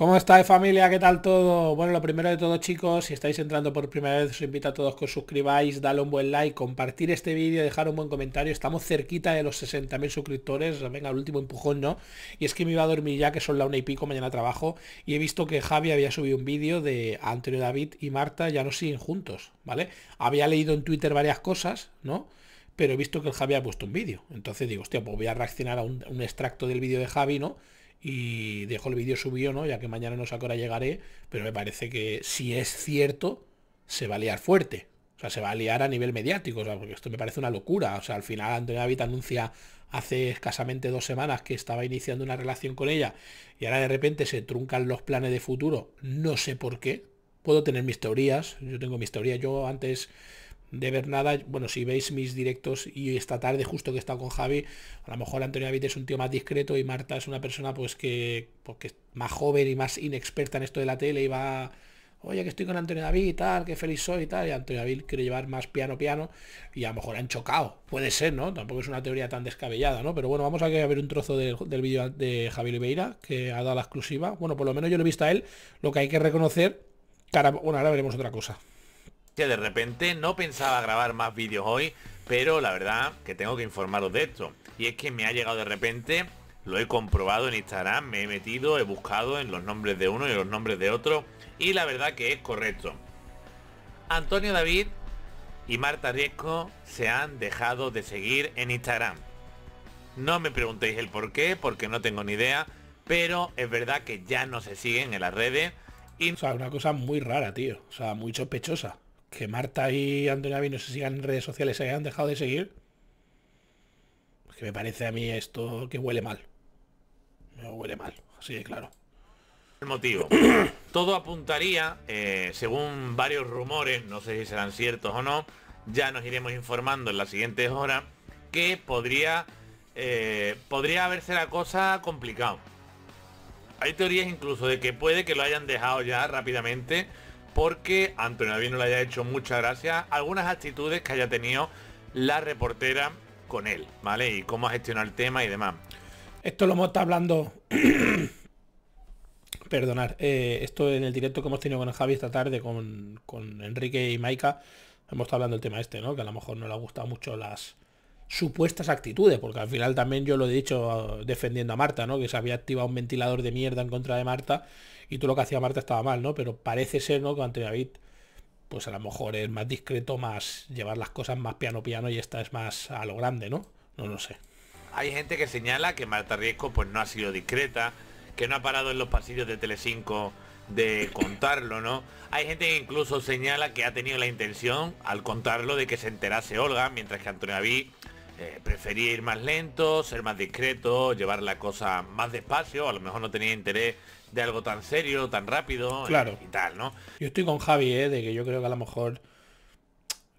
¿Cómo estáis familia? ¿Qué tal todo? Bueno, lo primero de todo chicos, si estáis entrando por primera vez, os invito a todos que os suscribáis, dale un buen like, compartir este vídeo, dejar un buen comentario. Estamos cerquita de los 60.000 suscriptores, venga, el último empujón, ¿no? Y es que me iba a dormir ya, que son la una y pico, mañana trabajo, y he visto que Javi había subido un vídeo de Antonio David y Marta ya no siguen juntos, ¿vale? Había leído en Twitter varias cosas, ¿no? Pero he visto que el Javi ha puesto un vídeo. Entonces digo, hostia, pues voy a reaccionar a un extracto del vídeo de Javi, ¿no? y dejo el vídeo subido, ¿no? Ya que mañana no sé a qué llegaré, pero me parece que si es cierto, se va a liar fuerte. O sea, se va a liar a nivel mediático, o sea, porque esto me parece una locura. O sea, al final Antonio David anuncia hace escasamente dos semanas que estaba iniciando una relación con ella y ahora de repente se truncan los planes de futuro, no sé por qué. Puedo tener mis teorías, yo tengo mis teorías, yo antes de ver nada. Bueno, si veis mis directos y esta tarde justo que he estado con Javi, a lo mejor Antonio David es un tío más discreto y Marta es una persona pues que, porque pues, es más joven y más inexperta en esto de la tele y va, oye, que estoy con Antonio David y tal, que feliz soy y tal, y Antonio David quiere llevar más piano piano y a lo mejor han chocado. Puede ser, ¿no? Tampoco es una teoría tan descabellada, ¿no? Pero bueno, vamos a ver un trozo del, vídeo de Javi Oliveira que ha dado la exclusiva. Bueno, por lo menos yo lo he visto a él, lo que hay que reconocer, cara, bueno, ahora veremos otra cosa que de repente no pensaba grabar más vídeos hoy, pero la verdad que tengo que informaros de esto. Y es que me ha llegado de repente, lo he comprobado en Instagram, me he metido, he buscado en los nombres de uno y los nombres de otro, y la verdad que es correcto. Antonio David y Marta Riesco se han dejado de seguir en Instagram. No me preguntéis el por qué, porque no tengo ni idea, pero es verdad que ya no se siguen en las redes. Y... O sea, una cosa muy rara, tío. O sea, muy sospechosa que Marta y Antonio Vino se sigan en redes sociales, se hayan dejado de seguir, que me parece a mí esto que huele mal. Me huele mal, así de claro. El motivo. Todo apuntaría, eh, según varios rumores, no sé si serán ciertos o no, ya nos iremos informando en las siguientes horas, que podría, eh, podría haberse la cosa complicado. Hay teorías incluso de que puede que lo hayan dejado ya rápidamente porque Antonio David no le haya hecho muchas gracias algunas actitudes que haya tenido la reportera con él, ¿vale? Y cómo ha gestionado el tema y demás. Esto lo hemos estado hablando. Perdonar, eh, esto en el directo que hemos tenido con Javi esta tarde, con, con Enrique y Maika, hemos estado hablando del tema este, ¿no? Que a lo mejor no le ha gustado mucho las, supuestas actitudes, porque al final también yo lo he dicho ah, defendiendo a Marta, ¿no? Que se había activado un ventilador de mierda en contra de Marta y todo lo que hacía Marta estaba mal, ¿no? Pero parece ser, ¿no? Que Antonio David, pues a lo mejor es más discreto, más llevar las cosas más piano piano y esta es más a lo grande, ¿no? No lo sé. Hay gente que señala que Marta Riesco pues no ha sido discreta, que no ha parado en los pasillos de Telecinco de contarlo, ¿no? Hay gente que incluso señala que ha tenido la intención, al contarlo, de que se enterase Olga, mientras que Antonio David eh, prefería ir más lento, ser más discreto, llevar la cosa más despacio, a lo mejor no tenía interés de algo tan serio, tan rápido eh, claro. y tal, ¿no? Yo estoy con Javi, eh, de que yo creo que a lo mejor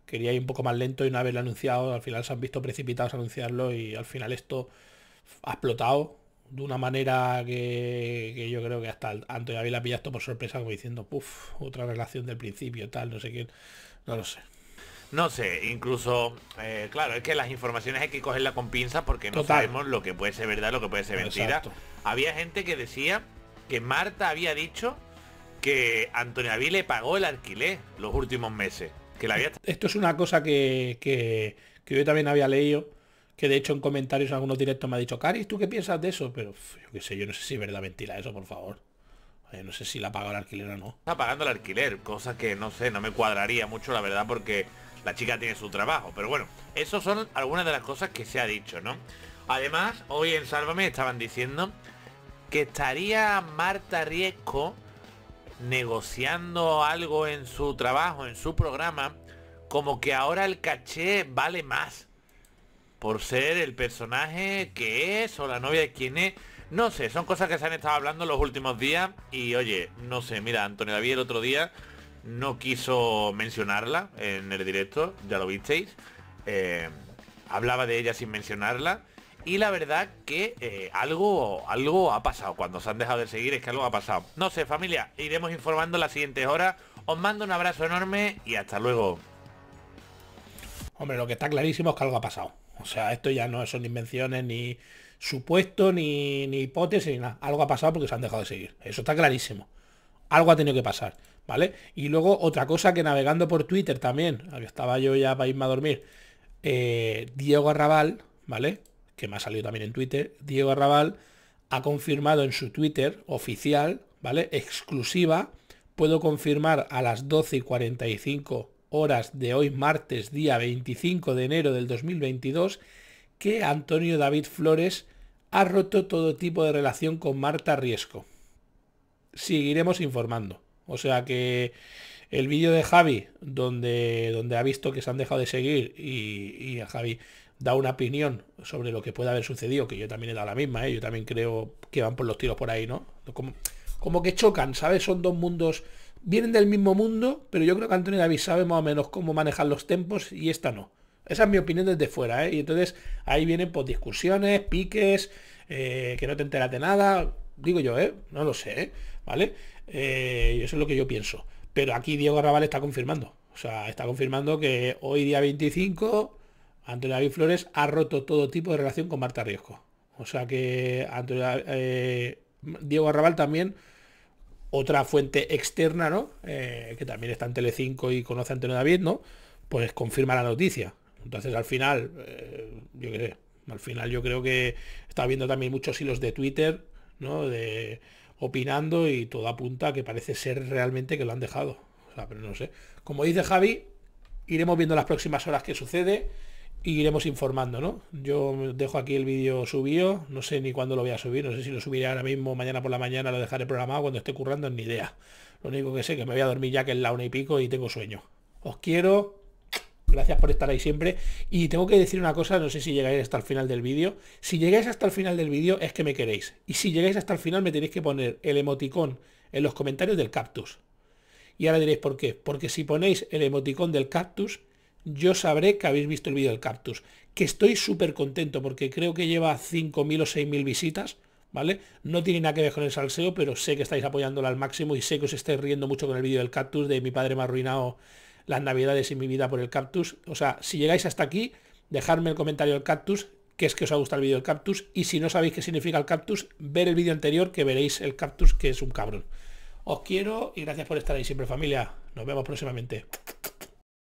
quería ir un poco más lento y no vez anunciado, al final se han visto precipitados a anunciarlo y al final esto ha explotado de una manera que, yo creo que hasta Antonio la pilla esto por sorpresa como diciendo, puff, otra relación del principio, tal, no sé quién, no lo sé. No sé, incluso, eh, claro, es que las informaciones hay que cogerlas con pinzas porque no sabemos lo que puede ser verdad, lo que puede ser mentira. Había gente que decía que Marta había dicho que Antonio Aví le pagó el alquiler los últimos meses. Que la había... Esto es una cosa que, yo también había leído, que de hecho en comentarios en algunos directos me ha dicho, Caris, ¿tú qué piensas de eso? Pero yo qué sé, yo no sé si es verdad mentira eso, por favor. no sé si la pagó el alquiler o no. Está pagando el alquiler, cosa que no sé, no me cuadraría mucho, la verdad, porque la chica tiene su trabajo. Pero bueno, eso son algunas de las cosas que se ha dicho, ¿no? Además, hoy en Sálvame estaban diciendo que estaría Marta Riesco negociando algo en su trabajo, en su programa, como que ahora el caché vale más por ser el personaje que es o la novia de quien es. No sé, son cosas que se han estado hablando los últimos días y oye, no sé, mira, Antonio David el otro día no quiso mencionarla en el directo, ya lo visteis. Eh, hablaba de ella sin mencionarla. Y la verdad que eh, algo, algo ha pasado. Cuando se han dejado de seguir es que algo ha pasado. No sé, familia, iremos informando las siguientes horas. Os mando un abrazo enorme y hasta luego. Hombre, lo que está clarísimo es que algo ha pasado. O sea, esto ya no son invenciones ni supuesto, ni, ni hipótesis, ni nada. Algo ha pasado porque se han dejado de seguir. Eso está clarísimo. Algo ha tenido que pasar. Y luego otra cosa que navegando por Twitter también, estaba yo ya para irme a dormir, eh, Diego Arrabal, ¿vale? Que me ha salido también en Twitter, Diego Arrabal ha confirmado en su Twitter oficial, ¿vale? Exclusiva, puedo confirmar a las 12 y 45 horas de hoy, martes, día 25 de enero del 2022, que Antonio David Flores ha roto todo tipo de relación con Marta Riesco. Seguiremos informando. O sea que el vídeo de Javi, donde, donde ha visto que se han dejado de seguir y, a Javi da una opinión sobre lo que puede haber sucedido, que yo también he dado la misma, ¿eh? yo también creo que van por los tiros por ahí, ¿no? Como, que chocan, ¿sabes? Son dos mundos, vienen del mismo mundo, pero yo creo que Antonio David sabe más o menos cómo manejar los tempos y esta no. Esa es mi opinión desde fuera, ¿eh? Y entonces ahí vienen por pues, discusiones, piques, eh, que no te enteras de nada, digo yo, ¿eh? No lo sé, ¿eh? ¿Vale? Eh, eso es lo que yo pienso. Pero aquí Diego Arrabal está confirmando. O sea, está confirmando que hoy día 25, Antonio David Flores ha roto todo tipo de relación con Marta Riesco. O sea que Antonio, eh, Diego Arrabal también, otra fuente externa, ¿no? Eh, que también está en tele5 y conoce a Antonio David, ¿no? Pues confirma la noticia. Entonces al final, yo qué sé, al final yo creo que está viendo también muchos hilos de Twitter, ¿no? De, opinando y todo apunta que parece ser realmente que lo han dejado. O sea, pero no sé. Como dice Javi, iremos viendo las próximas horas qué sucede y e iremos informando, ¿no? Yo dejo aquí el vídeo subido, no sé ni cuándo lo voy a subir, no sé si lo subiré ahora mismo, mañana por la mañana, lo dejaré programado, cuando esté currando, ni idea. Lo único que sé que me voy a dormir ya que es la una y pico y tengo sueño. Os quiero, Gracias por estar ahí siempre. Y tengo que decir una cosa, no sé si llegáis hasta el final del vídeo. Si llegáis hasta el final del vídeo es que me queréis. Y si llegáis hasta el final me tenéis que poner el emoticón en los comentarios del cactus. Y ahora diréis por qué. Porque si ponéis el emoticón del cactus, yo sabré que habéis visto el vídeo del cactus. Que estoy súper contento porque creo que lleva 5.000 o 6.000 visitas. ¿Vale? No tiene nada que ver con el salseo, pero sé que estáis apoyándola al máximo y sé que os estáis riendo mucho con el vídeo del cactus de mi padre me ha arruinado las navidades y mi vida por el cactus. O sea, si llegáis hasta aquí, dejadme el comentario del cactus, que es que os ha gustado el vídeo del cactus. Y si no sabéis qué significa el cactus, ver el vídeo anterior que veréis el cactus, que es un cabrón. Os quiero y gracias por estar ahí siempre familia. Nos vemos próximamente.